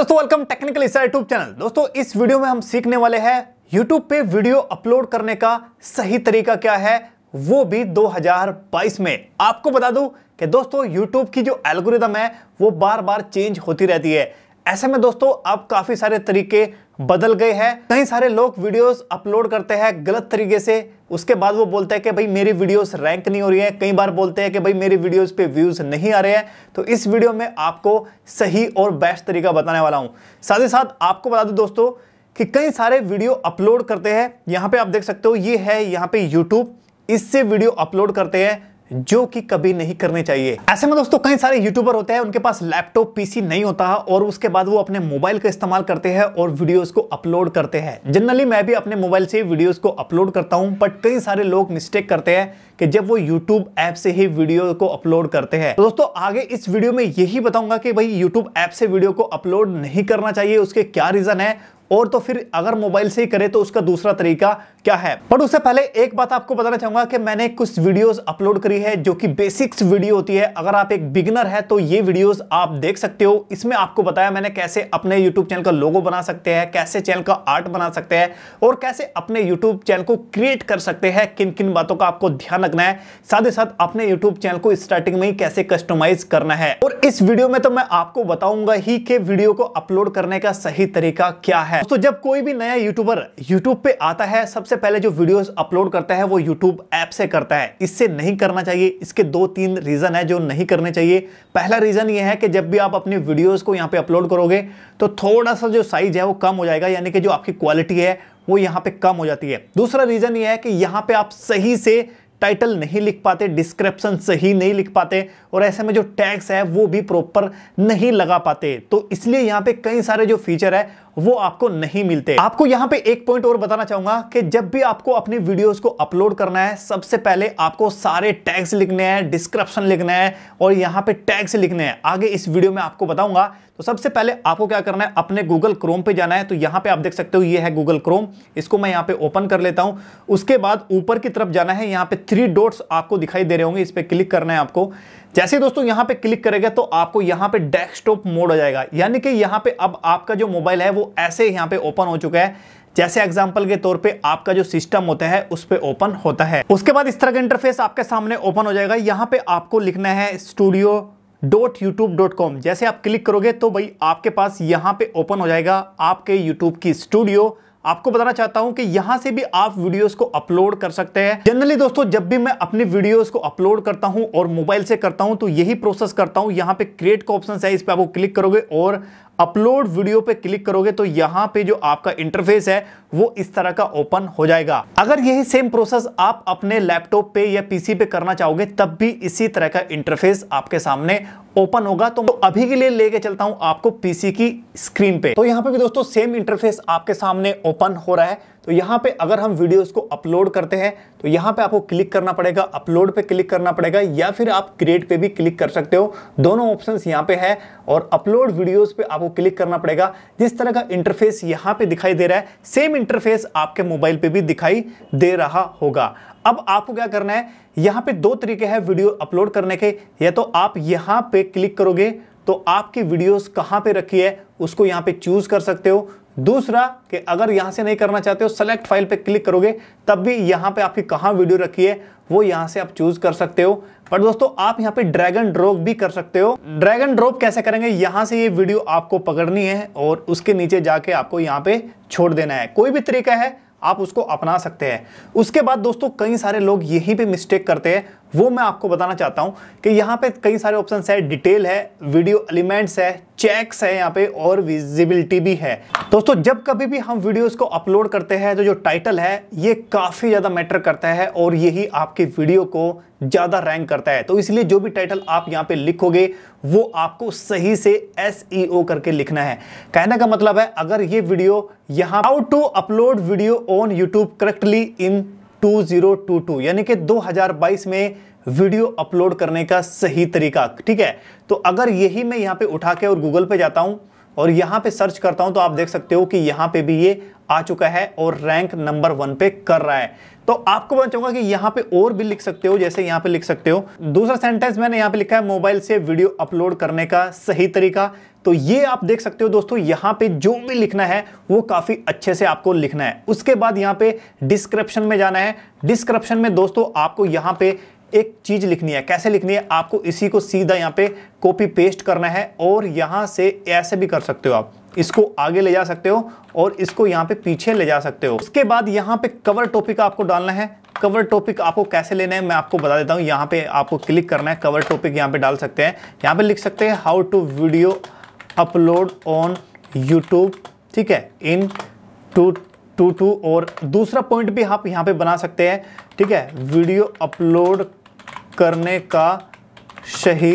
दोस्तों welcome technical इस YouTube channel दोस्तों इस वीडियो में हम सीखने वाले हैं यूट्यूब पे वीडियो अपलोड करने का सही तरीका क्या है वो भी 2022 में आपको बता दूं कि दोस्तों यूट्यूब की जो एल्गोरिदम है वो बार बार चेंज होती रहती है ऐसे में दोस्तों अब काफ़ी सारे तरीके बदल गए हैं कई सारे लोग वीडियोस अपलोड करते हैं गलत तरीके से उसके बाद वो बोलते हैं कि भाई मेरी वीडियोस रैंक नहीं हो रही है कई बार बोलते हैं कि भाई मेरी वीडियोस पे व्यूज़ नहीं आ रहे हैं तो इस वीडियो में आपको सही और बेस्ट तरीका बताने वाला हूं साथ ही साथ आपको बता दूँ दोस्तों कि कई सारे वीडियो अपलोड करते हैं यहाँ पर आप देख सकते हो ये है यहाँ पे यूट्यूब इससे वीडियो अपलोड करते हैं जो कि कभी नहीं करने चाहिए ऐसे में दोस्तों कई सारे यूट्यूबर होते हैं उनके पास लैपटॉप पीसी नहीं होता और उसके बाद वो अपने मोबाइल का इस्तेमाल करते हैं और वीडियोस को अपलोड करते हैं जनरली मैं भी अपने मोबाइल से वीडियोस को अपलोड करता हूं बट कई सारे लोग मिस्टेक करते हैं कि जब वो यूट्यूब ऐप से ही वीडियो को अपलोड करते हैं तो दोस्तों आगे इस वीडियो में यही बताऊंगा कि भाई यूट्यूब ऐप से वीडियो को अपलोड नहीं करना चाहिए उसके क्या रीजन है और तो फिर अगर मोबाइल से ही करे तो उसका दूसरा तरीका क्या है बट उससे पहले एक बात आपको बताना चाहूंगा कि मैंने कुछ वीडियोस अपलोड करी है जो कि बेसिक्स वीडियो होती है अगर आप एक बिगनर है तो ये वीडियोस आप देख सकते हो इसमें आपको बताया मैंने कैसे अपने यूट्यूब चैनल का लोगो बना सकते हैं कैसे चैनल का आर्ट बना सकते हैं और कैसे अपने यूट्यूब चैनल को क्रिएट कर सकते हैं किन किन बातों का आपको ध्यान रखना है साथ ही साथ अपने यूट्यूब चैनल को स्टार्टिंग में ही कैसे कस्टमाइज करना है और इस वीडियो में तो मैं आपको बताऊंगा ही कि वीडियो को अपलोड करने का सही तरीका क्या है तो जब कोई भी नया यूट्यूबर यूट्यूब पे आता है सबसे सबसे पहले जो वीडियोस अपलोड करता है वो यूट्यूब ऐप से करता है इससे नहीं करना चाहिए इसके दो तीन रीज़न है जो नहीं करने चाहिए पहला रीज़न ये है कि जब भी आप अपनी वीडियोस को यहाँ पर अपलोड करोगे तो थोड़ा सा जो साइज़ है वो कम हो जाएगा यानी कि जो आपकी क्वालिटी है वो यहाँ पे कम हो जाती है दूसरा रीज़न ये है कि यहाँ पे आप सही से टाइटल नहीं लिख पाते डिस्क्रिप्शन सही नहीं लिख पाते और ऐसे में जो टैक्स है वो भी प्रॉपर नहीं लगा पाते तो इसलिए यहाँ पे कई सारे जो फीचर है वो आपको नहीं मिलते आपको यहां पे एक पॉइंट और बताना चाहूंगा कि जब भी आपको अपनी वीडियोस को अपलोड करना है सबसे पहले आपको सारे टैग्स लिखने हैं डिस्क्रिप्शन लिखना है और यहाँ पे टैग्स लिखने हैं आगे इस वीडियो में आपको बताऊंगा तो सबसे पहले आपको क्या करना है अपने गूगल क्रोम पे जाना है तो यहाँ पे आप देख सकते हो ये है गूगल क्रोम इसको मैं यहाँ पे ओपन कर लेता हूं उसके बाद ऊपर की तरफ जाना है यहाँ पे थ्री डोट्स आपको दिखाई दे रहे होंगे इस पर क्लिक करना है आपको जैसे दोस्तों यहाँ पे क्लिक करेगा तो आपको यहाँ पे डेस्कटॉप मोड हो जाएगा यानी कि यहाँ पे अब आपका जो मोबाइल है वो ऐसे यहाँ पे ओपन हो चुका है जैसे एग्जाम्पल के तौर पे आपका जो सिस्टम होता है उस पर ओपन होता है उसके बाद इस तरह का इंटरफेस आपके सामने ओपन हो जाएगा यहाँ पे आपको लिखना है studio dot YouTube dot com जैसे आप क्लिक करोगे तो भाई आपके पास यहाँ पे ओपन हो जाएगा आपके यूट्यूब की स्टूडियो आपको बताना चाहता हूं कि यहां से भी आप वीडियोस को अपलोड कर सकते हैं जनरली दोस्तों जब भी मैं अपनी वीडियोस को अपलोड करता हूं और मोबाइल से करता हूं तो यही प्रोसेस करता हूं यहां पे क्रिएट का ऑप्शन है इस पर आपको क्लिक करोगे और अपलोड वीडियो पे क्लिक करोगे तो यहाँ पे जो आपका इंटरफेस है वो इस तरह का ओपन हो जाएगा अगर यही सेम प्रोसेस आप अपने लैपटॉप पे या पीसी पे करना चाहोगे तब भी इसी तरह का इंटरफेस आपके सामने ओपन होगा तो अभी के लिए लेके चलता हूं आपको पीसी की स्क्रीन पे तो यहाँ पे भी दोस्तों सेम इंटरफेस आपके सामने ओपन हो रहा है तो यहाँ पे अगर हम वीडियोस को अपलोड करते हैं तो यहाँ पे आपको क्लिक करना पड़ेगा अपलोड पे क्लिक करना पड़ेगा या फिर आप क्रिएट पे भी क्लिक कर सकते हो दोनों ऑप्शन यहाँ पे है और अपलोड वीडियोस पे आपको क्लिक करना पड़ेगा जिस तरह का इंटरफेस यहाँ पे दिखाई दे रहा है सेम इंटरफेस आपके मोबाइल पे भी दिखाई दे रहा होगा अब आपको क्या करना है यहाँ पर दो तरीके हैं वीडियो अपलोड करने के या तो आप यहाँ पर क्लिक करोगे तो आपकी वीडियोस कहाँ पे रखी है उसको यहाँ पे चूज कर सकते हो दूसरा कि अगर यहां से नहीं करना चाहते हो सेलेक्ट फाइल पे क्लिक करोगे तब भी यहां पे आपकी कहां वीडियो रखी है वो यहां से आप चूज कर सकते हो पर दोस्तों आप यहाँ पे ड्रैग एंड ड्रॉप भी कर सकते हो ड्रैग एंड ड्रॉप कैसे करेंगे यहां से ये वीडियो आपको पकड़नी है और उसके नीचे जाके आपको यहां पे छोड़ देना है कोई भी तरीका है आप उसको अपना सकते हैं उसके बाद दोस्तों कई सारे लोग यहीं पे मिस्टेक करते हैं वो मैं आपको बताना चाहता हूँ कि यहाँ पे कई सारे ऑप्शन है डिटेल है वीडियो एलिमेंट्स है चेक्स है यहाँ पे और विजिबिलिटी भी है दोस्तों जब कभी भी हम वीडियोस को अपलोड करते हैं तो जो टाइटल है ये काफ़ी ज़्यादा मैटर करता है और यही आपके वीडियो को ज़्यादा रैंक करता है तो इसलिए जो भी टाइटल आप यहाँ पे लिखोगे वो आपको सही से एस e करके लिखना है कहने का मतलब है अगर ये वीडियो यहाँ how to upload video on YouTube correctly in 2022 यानी कि 2022 में वीडियो अपलोड करने का सही तरीका ठीक है तो अगर यही मैं यहाँ पे उठा के और गूगल पे जाता हूं और यहां पे सर्च करता हूं तो आप देख सकते हो कि यहां पे भी ये आ चुका है और रैंक नंबर वन पे कर रहा है तो आपको मैं चाहूंगा कि यहां पे और भी लिख सकते हो जैसे यहां पे लिख सकते हो दूसरा सेंटेंस मैंने यहां पे लिखा है मोबाइल से वीडियो अपलोड करने का सही तरीका तो ये आप देख सकते हो दोस्तों यहां पे जो भी लिखना है वो काफ़ी अच्छे से आपको लिखना है उसके बाद यहाँ पे डिस्क्रिप्शन में जाना है डिस्क्रिप्शन में दोस्तों आपको यहां पे एक चीज़ लिखनी है कैसे लिखनी है आपको इसी को सीधा यहाँ पे कॉपी पेस्ट करना है और यहां से ऐसे भी कर सकते हो आप इसको आगे ले जा सकते हो और इसको यहाँ पे पीछे ले जा सकते हो उसके बाद यहाँ पे कवर टॉपिक आपको डालना है कवर टॉपिक आपको कैसे लेना है मैं आपको बता देता हूं यहाँ पे आपको क्लिक करना है कवर टॉपिक यहाँ पे डाल सकते हैं यहाँ पे लिख सकते हैं how to video upload on YouTube ठीक है इन टू टू टू और दूसरा पॉइंट भी आप यहां पे बना सकते हैं ठीक है वीडियो अपलोड करने का सही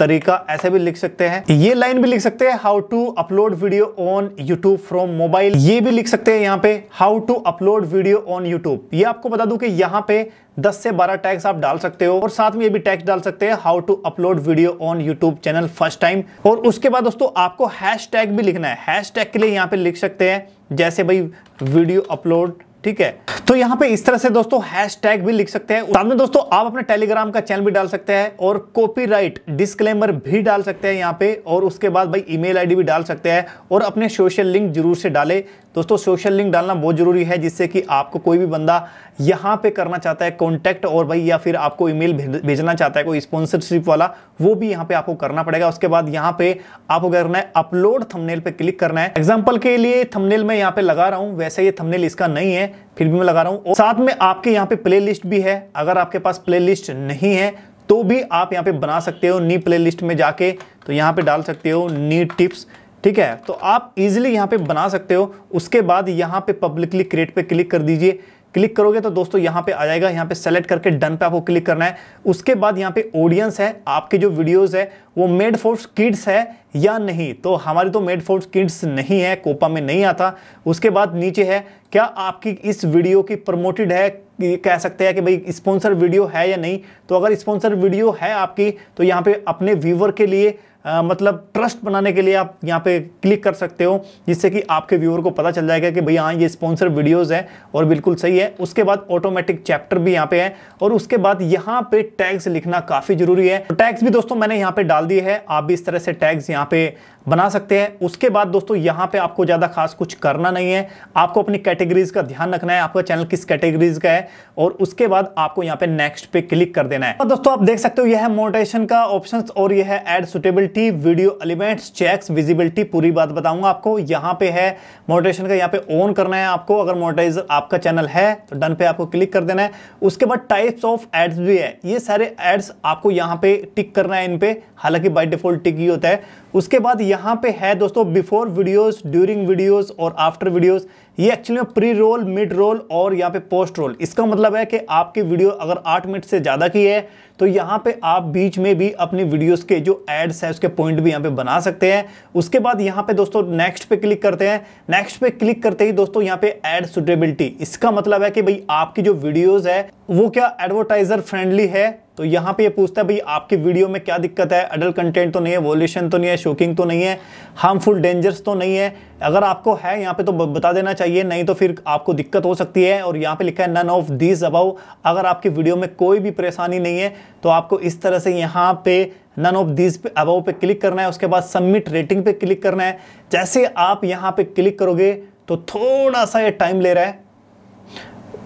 तरीका ऐसे भी लिख सकते हैं ये लाइन भी लिख सकते हैं how to upload video on YouTube from mobile ये भी लिख सकते हैं यहाँ पे how to upload video on YouTube ये आपको बता दू कि यहाँ पे 10 से 12 टैग्स आप डाल सकते हो और साथ में ये भी टैग्स डाल सकते हैं how to upload video on YouTube channel first time और उसके बाद दोस्तों आपको हैश भी लिखना है हैश के लिए यहाँ पे लिख सकते हैं जैसे भाई वीडियो अपलोड ठीक है तो यहाँ पे इस तरह से दोस्तों हैश टैग भी लिख सकते हैं सामने दोस्तों आप अपने टेलीग्राम का चैनल भी डाल सकते हैं और कॉपीराइट डिस्क्लेमर भी डाल सकते हैं यहाँ पे और उसके बाद भाई ईमेल आईडी भी डाल सकते हैं और अपने सोशल लिंक जरूर से डाले दोस्तों सोशल लिंक डालना बहुत ज़रूरी है जिससे कि आपको कोई भी बंदा यहाँ पे करना चाहता है कॉन्टैक्ट और भाई या फिर आपको ईमेल भेजना चाहता है कोई स्पॉन्सरशिप वाला वो भी यहाँ पे आपको करना पड़ेगा उसके बाद यहाँ पे आपको क्या करना है अपलोड थंबनेल पे क्लिक करना है एग्जाम्पल के लिए थंबनेल मैं यहाँ पे लगा रहा हूँ वैसे ये थंबनेल इसका नहीं है फिर भी मैं लगा रहा हूँ साथ में आपके यहाँ पे प्ले लिस्ट भी है अगर आपके पास प्ले लिस्ट नहीं है तो भी आप यहाँ पे बना सकते हो नी प्ले लिस्ट में जाके तो यहाँ पे डाल सकते हो नी टिप्स ठीक है तो आप इजिली यहाँ पे बना सकते हो उसके बाद यहाँ पे पब्लिकली क्रिएट पे क्लिक कर दीजिए क्लिक करोगे तो दोस्तों यहाँ पे आ जाएगा यहाँ पे सेलेक्ट करके डन पे आपको क्लिक करना है उसके बाद यहाँ पे ऑडियंस है आपके जो वीडियोस है वो मेड फोर्स किड्स है या नहीं तो हमारी तो मेड फोर्स किड्स नहीं है कोपा में नहीं आता उसके बाद नीचे है क्या आपकी इस वीडियो की प्रमोटेड है कह सकते हैं कि भाई स्पॉन्सर वीडियो है या नहीं तो अगर स्पॉन्सर वीडियो है आपकी तो यहाँ पे अपने व्यूवर के लिए आ, मतलब ट्रस्ट बनाने के लिए आप यहाँ पे क्लिक कर सकते हो जिससे कि आपके व्यूअर को पता चल जाएगा कि भाई हाँ ये स्पॉन्सर वीडियोस है और बिल्कुल सही है उसके बाद ऑटोमेटिक चैप्टर भी यहाँ पे है और उसके बाद यहाँ पे टैग्स लिखना काफ़ी ज़रूरी है टैग्स भी दोस्तों मैंने यहाँ पे डाल दिए है आप भी इस तरह से टैग्स यहाँ पे बना सकते हैं उसके बाद दोस्तों यहाँ पे आपको ज़्यादा खास कुछ करना नहीं है आपको अपनी कैटेगरीज का ध्यान रखना है आपका चैनल किस कैटेगरीज का है और उसके बाद आपको यहाँ पे नेक्स्ट पे क्लिक कर देना है और दोस्तों आप देख सकते हो यह है मोटेशन का ऑप्शन और यह है ad suitability video elements checks visibility पूरी बात बताऊंगा आपको यहाँ पे है मोटेशन का यहाँ पे ऑन करना है आपको अगर मोटाइजर आपका चैनल है तो डन पे आपको क्लिक कर देना है उसके बाद टाइप्स ऑफ एड्स भी है ये सारे एड्स आपको यहाँ पे टिक करना है इन पे हालांकि बाई डिफॉल्ट टिक ही होता है उसके बाद यहाँ पे है दोस्तों बिफोर वीडियोस ड्यूरिंग वीडियोस और आफ्टर वीडियोस ये एक्चुअली में प्री रोल मिड रोल और यहाँ पे पोस्ट रोल इसका मतलब है कि आपकी वीडियो अगर आठ मिनट से ज़्यादा की है तो यहाँ पे आप बीच में भी अपनी वीडियोस के जो एड्स है उसके पॉइंट भी यहाँ पे बना सकते हैं उसके बाद यहाँ पे दोस्तों नेक्स्ट पे क्लिक करते हैं नेक्स्ट पे क्लिक करते ही दोस्तों यहाँ पे एड सुटेबिलिटी इसका मतलब है कि भाई आपकी जो वीडियोज़ है वो क्या एडवर्टाइज़र फ्रेंडली है तो यहाँ पे ये पूछता है भाई आपके वीडियो में क्या दिक्कत है अडल्ट कंटेंट तो नहीं है वॉल्यूशन तो नहीं है शोकिंग तो नहीं है हार्मफुल डेंजर्स तो नहीं है अगर आपको है यहाँ पे तो बता देना चाहिए नहीं तो फिर आपको दिक्कत हो सकती है और यहाँ पे लिखा है नन ऑफ दिस अबाउ अगर आपके वीडियो में कोई भी परेशानी नहीं है तो आपको इस तरह से यहाँ पे नन ऑफ दिस अबाउ पे क्लिक करना है उसके बाद सबमिट रेटिंग पे क्लिक करना है जैसे आप यहाँ पे क्लिक करोगे तो थोड़ा सा ये टाइम ले रहा है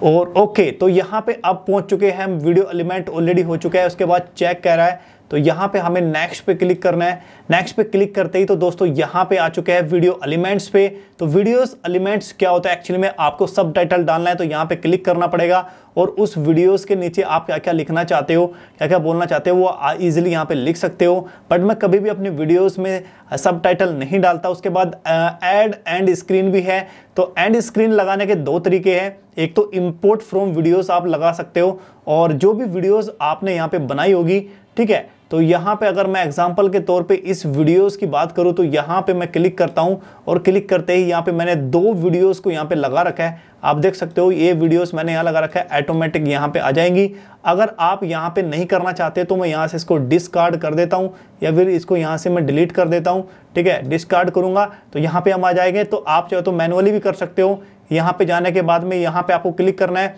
और ओके तो यहाँ पे अब पहुँच चुके हैं हम वीडियो एलिमेंट ऑलरेडी हो चुका है उसके बाद चेक कह रहा है तो यहाँ पे हमें नेक्स्ट पे क्लिक करना है नेक्स्ट पे क्लिक करते ही तो दोस्तों यहाँ पे आ चुके हैं वीडियो एलिमेंट्स पे तो वीडियोस एलिमेंट्स क्या होता है एक्चुअली में आपको सब डालना है तो यहाँ पे क्लिक करना पड़ेगा और उस वीडियोस के नीचे आप क्या क्या लिखना चाहते हो क्या क्या बोलना चाहते हो वो ईजिली यहाँ पे लिख सकते हो बट मैं कभी भी अपने वीडियोस में सब नहीं डालता उसके बाद एड एंड स्क्रीन भी है तो एंड स्क्रीन लगाने के दो तरीके हैं एक तो इम्पोर्ट फ्रॉम वीडियोज़ आप लगा सकते हो और जो भी वीडियोज़ आपने यहाँ पर बनाई होगी ठीक है तो यहाँ पे अगर मैं एग्जांपल के तौर पे इस वीडियोस की बात करूँ तो यहाँ पे मैं क्लिक करता हूँ और क्लिक करते ही यहाँ पे मैंने दो वीडियोस को यहाँ पे लगा रखा है आप देख सकते हो ये वीडियोस मैंने यहाँ लगा रखा है ऑटोमेटिक यहाँ पे आ जाएंगी अगर आप यहाँ पे नहीं करना चाहते तो मैं यहाँ से इसको डिस्कार्ड कर देता हूँ या फिर इसको यहाँ से मैं डिलीट कर देता हूँ ठीक है डिस्कार्ड करूँगा तो यहाँ पे हम आ जाएंगे तो आप चाहे तो मैनुअली भी कर सकते हो यहाँ पे जाने के बाद में यहाँ पे आपको क्लिक करना है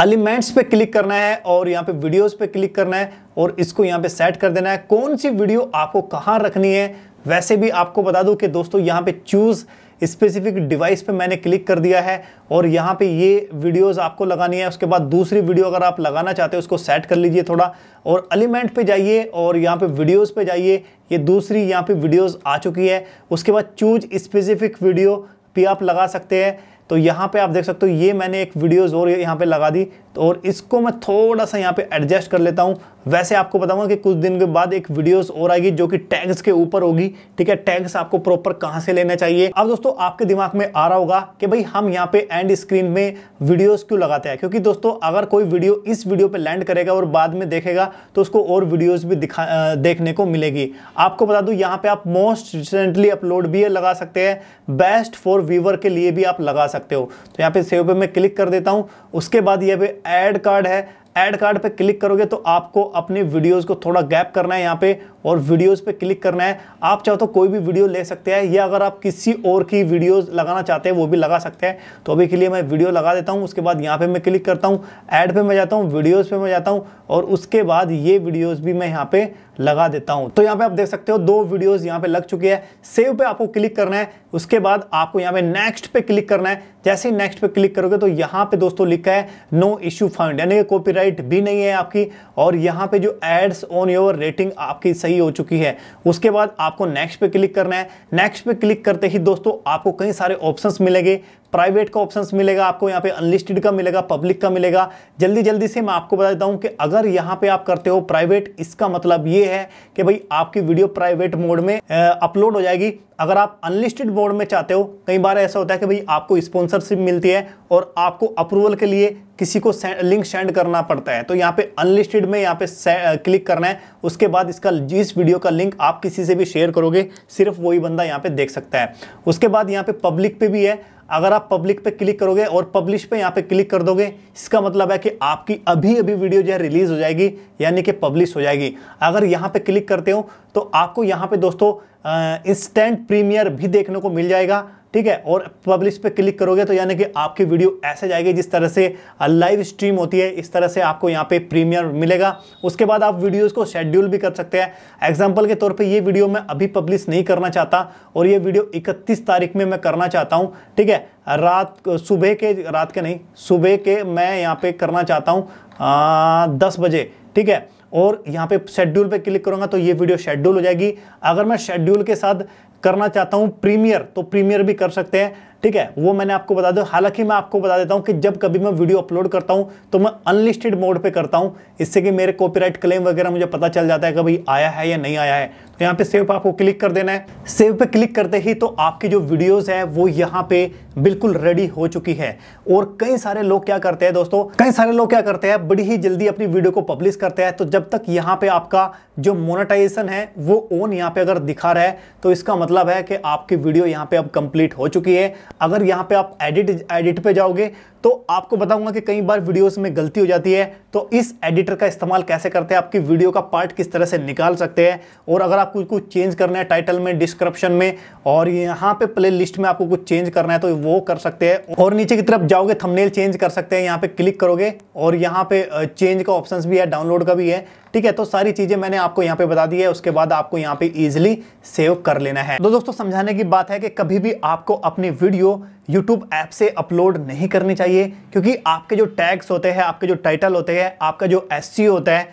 एलिमेंट्स पे क्लिक करना है और यहाँ पे वीडियोस पे क्लिक करना है और इसको यहाँ पे सेट कर देना है कौन सी वीडियो आपको कहाँ रखनी है वैसे भी आपको बता दूं कि दोस्तों यहाँ पे चूज़ स्पेसिफिक डिवाइस पे मैंने क्लिक कर दिया है और यहाँ पे ये वीडियोस आपको लगानी है उसके बाद दूसरी वीडियो अगर आप लगाना चाहते हो उसको सेट कर लीजिए थोड़ा और एलिमेंट पे जाइए और यहाँ पे वीडियोस पे जाइए ये दूसरी यहाँ पे वीडियोस आ चुकी है उसके बाद चूज स्पेसिफिक वीडियो भी आप लगा सकते हैं तो यहाँ पे आप देख सकते हो ये मैंने एक वीडियोज़ और यहाँ पे लगा दी तो और इसको मैं थोड़ा सा यहाँ पे एडजस्ट कर लेता हूँ वैसे आपको बताऊँगा कि कुछ दिन के बाद एक वीडियोस और आएगी जो कि टैग्स के ऊपर होगी ठीक है टैग्स आपको प्रॉपर कहाँ से लेना चाहिए अब दोस्तों आपके दिमाग में आ रहा होगा कि भाई हम यहाँ पे एंड स्क्रीन में वीडियोस क्यों लगाते हैं क्योंकि दोस्तों अगर कोई वीडियो इस वीडियो पर लैंड करेगा और बाद में देखेगा तो उसको और वीडियोज़ भी दिखा देखने को मिलेगी आपको बता दूँ यहाँ पर आप मोस्ट रिसेंटली अपलोड भी लगा सकते हैं बेस्ट फॉर व्यूवर के लिए भी आप लगा सकते हो तो यहाँ पे सेव पे मैं क्लिक कर देता हूँ उसके बाद यह एड कार्ड है ऐड कार्ड पे क्लिक करोगे तो आपको अपने वीडियोस को थोड़ा गैप करना है यहाँ पे और वीडियोस पे क्लिक करना है आप चाहो तो कोई भी वीडियो ले सकते हैं या अगर आप किसी और की वीडियोस लगाना चाहते हैं वो भी लगा सकते हैं तो अभी के लिए मैं वीडियो लगा देता हूँ उसके बाद यहाँ पे मैं क्लिक करता हूँ ऐड पे मैं जाता हूँ वीडियोज़ पर मैं जाता हूँ और उसके बाद ये वीडियोज़ भी मैं यहाँ पर लगा देता हूं तो यहां पे आप देख सकते हो दो वीडियोस यहां पे लग चुकी है सेव पे आपको क्लिक करना है उसके बाद आपको यहां पे नेक्स्ट पे क्लिक करना है जैसे ही नेक्स्ट पे क्लिक करोगे तो यहां पे दोस्तों लिखा है नो इश्यू फाउंड यानी कॉपीराइट भी नहीं है आपकी और यहां पे जो एड्स ऑन योर रेटिंग आपकी सही हो चुकी है उसके बाद आपको नेक्स्ट पे क्लिक करना है नेक्स्ट पे क्लिक करते ही दोस्तों आपको कई सारे ऑप्शन मिलेंगे प्राइवेट का ऑप्शन मिलेगा आपको यहाँ पे अनलिस्टेड का मिलेगा पब्लिक का मिलेगा जल्दी जल्दी से मैं आपको बता देता हूँ कि अगर यहाँ पे आप करते हो प्राइवेट इसका मतलब ये है कि भाई आपकी वीडियो प्राइवेट मोड में अपलोड हो जाएगी अगर आप अनलिस्टेड बोर्ड में चाहते हो कई बार ऐसा होता है कि भाई आपको स्पॉन्सरशिप मिलती है और आपको अप्रूवल के लिए किसी को से, लिंक सेंड करना पड़ता है तो यहाँ पे अनलिस्टेड में यहाँ पे क्लिक करना है उसके बाद इसका जिस वीडियो का लिंक आप किसी से भी शेयर करोगे सिर्फ वही बंदा यहाँ पे देख सकता है उसके बाद यहाँ पे पब्लिक पे भी है अगर आप पब्लिक पे क्लिक करोगे और पब्लिश पे यहाँ पे क्लिक कर दोगे इसका मतलब है कि आपकी अभी अभी वीडियो जो है रिलीज़ हो जाएगी यानी कि पब्लिश हो जाएगी अगर यहाँ पे क्लिक करते हो तो आपको यहाँ पे दोस्तों इंस्टेंट प्रीमियर भी देखने को मिल जाएगा ठीक है और पब्लिश पे क्लिक करोगे तो यानी कि आपकी वीडियो ऐसे जाएगी जिस तरह से लाइव स्ट्रीम होती है इस तरह से आपको यहाँ पे प्रीमियर मिलेगा उसके बाद आप वीडियोस को शेड्यूल भी कर सकते हैं एग्जांपल के तौर पे ये वीडियो मैं अभी पब्लिश नहीं करना चाहता और ये वीडियो 31 तारीख में मैं करना चाहता हूँ ठीक है रात सुबह के रात के नहीं सुबह के मैं यहाँ पर करना चाहता हूँ दस बजे ठीक है और यहाँ पे शेड्यूल पे क्लिक करूँगा तो ये वीडियो शेड्यूल हो जाएगी अगर मैं शेड्यूल के साथ करना चाहता हूँ प्रीमियर तो प्रीमियर भी कर सकते हैं ठीक है वो मैंने आपको बता दू हालांकि मैं आपको बता देता हूँ कि जब कभी मैं वीडियो अपलोड करता हूँ तो मैं अनलिस्टेड मोड पे करता हूँ इससे कि मेरे कॉपीराइट क्लेम वगैरह मुझे पता चल जाता है कि भाई आया है या नहीं आया है तो यहाँ पे सेव पे आपको क्लिक कर देना है सेव पे क्लिक करते ही तो आपकी जो वीडियोस है वो यहाँ पे बिल्कुल रेडी हो चुकी है और कई सारे लोग क्या करते हैं दोस्तों कई सारे लोग क्या करते हैं बड़ी ही जल्दी अपनी वीडियो को पब्लिश करते हैं तो जब तक यहाँ पे आपका जो मोनेटाइजेशन है वो ऑन यहाँ पे अगर दिखा रहा है तो इसका मतलब है कि आपकी वीडियो यहाँ पे अब कंप्लीट हो चुकी है अगर यहाँ पे आप एडिट एडिट पे जाओगे तो आपको बताऊंगा कि कई बार वीडियोस में गलती हो जाती है तो इस एडिटर का इस्तेमाल कैसे करते हैं आपकी वीडियो का पार्ट किस तरह से निकाल सकते हैं और अगर आपको कुछ चेंज करना है टाइटल में डिस्क्रिप्शन में और यहाँ पे प्ले लिस्ट में आपको कुछ चेंज करना है तो वो कर सकते हैं और नीचे की तरफ जाओगे थमनेल चेंज कर सकते हैं यहाँ पे क्लिक करोगे और यहाँ पे चेंज का ऑप्शन भी है डाउनलोड का भी है ठीक है तो सारी चीज़ें मैंने आपको यहाँ पे बता दी है उसके बाद आपको यहाँ पे इजिली सेव कर लेना है तो दोस्तों समझाने की बात है कि कभी भी आपको अपनी वीडियो यूट्यूब ऐप से अपलोड नहीं करनी चाहिए क्योंकि आपके जो टैग्स होते हैं आपके जो टाइटल होते हैं आपका जो एस होता है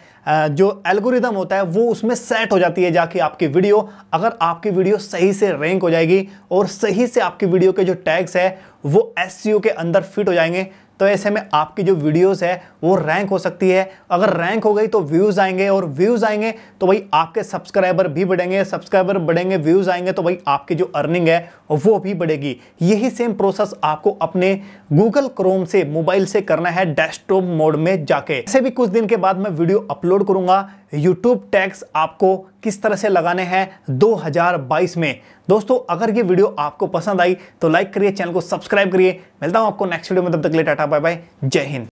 जो एल्गोरिदम होता है वो उसमें सेट हो जाती है जाके आपकी वीडियो अगर आपकी वीडियो सही से रैंक हो जाएगी और सही से आपकी वीडियो के जो टैग्स है वो एस के अंदर फिट हो जाएंगे तो ऐसे में आपकी जो वीडियोस है वो रैंक हो सकती है अगर रैंक हो गई तो व्यूज़ आएंगे और व्यूज़ आएंगे तो भाई आपके सब्सक्राइबर भी बढ़ेंगे सब्सक्राइबर बढ़ेंगे व्यूज़ आएंगे तो भाई आपकी जो अर्निंग है वो भी बढ़ेगी यही सेम प्रोसेस आपको अपने गूगल क्रोम से मोबाइल से करना है डेस्कटॉप मोड में जाके ऐसे भी कुछ दिन के बाद मैं वीडियो अपलोड करूंगा यूट्यूब टैक्स आपको किस तरह से लगाने हैं 2022 में दोस्तों अगर ये वीडियो आपको पसंद आई तो लाइक करिए चैनल को सब्सक्राइब करिए मिलता हूँ आपको नेक्स्ट वीडियो में तब तक ले टाटा बाय बाय जय हिंद